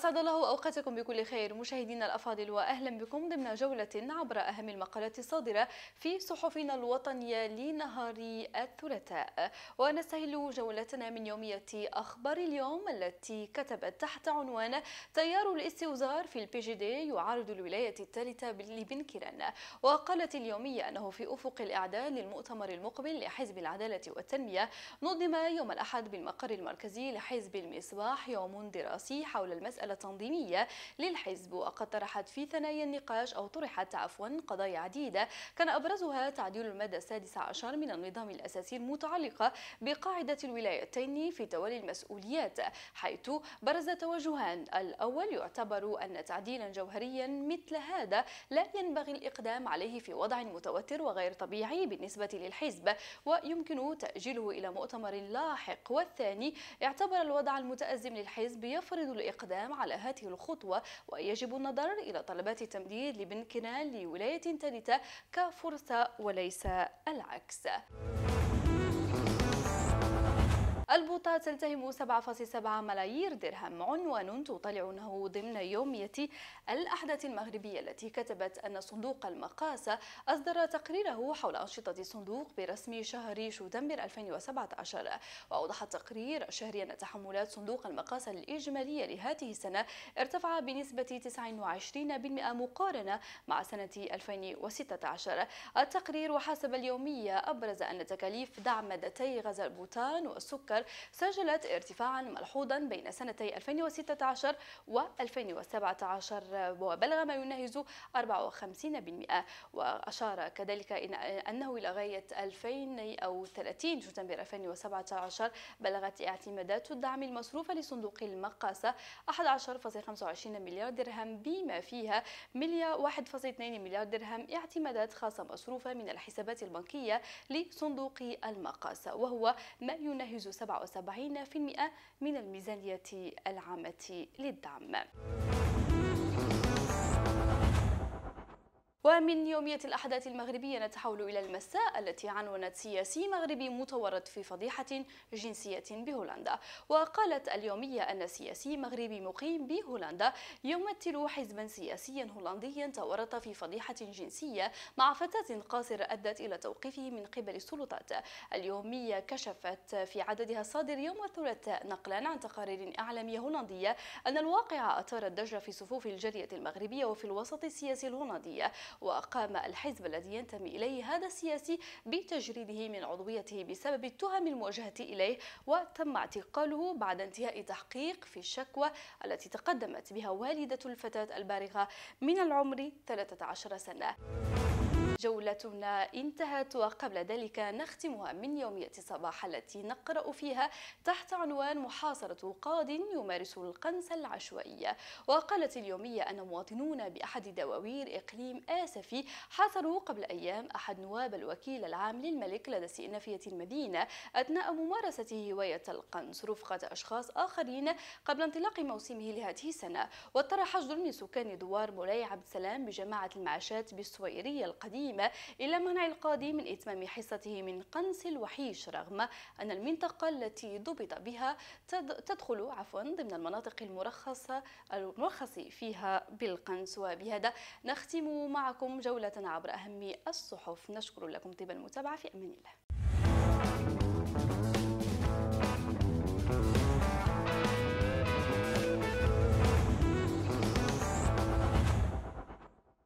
أسعد الله أوقاتكم بكل خير مشاهدينا الأفاضل وأهلا بكم ضمن جولة عبر أهم المقالات الصادرة في صحفنا الوطنية لنهار الثلاثاء ونستهل جولتنا من يومية أخبار اليوم التي كتبت تحت عنوان تيار الاستوزار في البي جي دي يعارض الولاية الثالثة لبن كيران وقالت اليومية أنه في أفق الإعداد للمؤتمر المقبل لحزب العدالة والتنمية نظم يوم الأحد بالمقر المركزي لحزب المصباح يوم دراسي حول المسألة مرحلة تنظيمية للحزب وقد طرحت في ثنايا النقاش أو طرحت عفوا قضايا عديدة كان أبرزها تعديل المادة السادسة عشر من النظام الأساسي المتعلقة بقاعدة الولايتين في تولي المسؤوليات حيث برز توجهان الأول يعتبر أن تعديلا جوهريا مثل هذا لا ينبغي الإقدام عليه في وضع متوتر وغير طبيعي بالنسبة للحزب ويمكن تأجيله إلى مؤتمر لاحق والثاني اعتبر الوضع المتأزم للحزب يفرض الإقدام على هذه الخطوة ويجب النظر إلى طلبات التمديد لبن كنان لولاية ثالثة كفرصة وليس العكس. تلتهم 7.7 ملايير درهم عنوان تطلعنه ضمن يومية الأحداث المغربية التي كتبت أن صندوق المقاس أصدر تقريره حول أنشطة الصندوق برسم شهر شتنبر 2017 وأوضح التقرير الشهري أن تحملات صندوق المقاس الإجمالية لهذه السنة ارتفع بنسبة 29% مقارنة مع سنة 2016 التقرير وحسب اليومية أبرز أن تكاليف دعم مادتي غاز البوتان والسكر سجلت ارتفاعا ملحوظا بين سنتي 2016 و 2017 وبلغ ما يناهز 54% وأشار كذلك إن أنه إلى غاية 2000 أو 30 شتنبر 2017 بلغت اعتمادات الدعم المصروفة لصندوق المقاصة 11.25 مليار درهم بما فيها 1.2 مليار درهم اعتمادات خاصة مصروفة من الحسابات البنكية لصندوق المقاصة وهو ما يناهز 77 40% من الميزانية العامة للدعم ومن يومية الأحداث المغربية نتحول إلى المساء التي عنونت سياسي مغربي متورط في فضيحة جنسية بهولندا وقالت اليومية أن سياسي مغربي مقيم بهولندا يمثل حزبا سياسيا هولنديا تورط في فضيحة جنسية مع فتاة قاصرة أدت إلى توقيفه من قبل السلطات اليومية كشفت في عددها الصادر يوم الثلاثاء نقلا عن تقارير إعلامية هولندية أن الواقع أثار ضجة في صفوف الجالية المغربية وفي الوسط السياسي الهولندي وأقام الحزب الذي ينتمي إليه هذا السياسي بتجريده من عضويته بسبب التهم الموجهة إليه وتم اعتقاله بعد انتهاء تحقيق في الشكوى التي تقدمت بها والدة الفتاة البالغة من العمر 13 سنة. جولتنا انتهت وقبل ذلك نختمها من يومية صباح التي نقرأ فيها تحت عنوان محاصرة قاض يمارس القنص العشوائية وقالت اليومية أن مواطنون بأحد دواوير إقليم آسفي حاصروا قبل أيام أحد نواب الوكيل العام للملك لدى استئنافية المدينة أثناء ممارسته هواية القنص رفقة أشخاص آخرين قبل انطلاق موسمه لهذه السنة واضطر حشد من سكان دوار مولاي عبد السلام بجماعة المعاشات بالسويرية القديمة الحميمة إلى منع القاضي من إتمام حصته من قنص الوحيش رغم أن المنطقة التي ضبط بها تدخل عفوا ضمن المناطق المرخصة المرخص فيها بالقنص وبهذا نختم معكم جولة عبر أهم الصحف نشكر لكم طيب المتابعة في أمان الله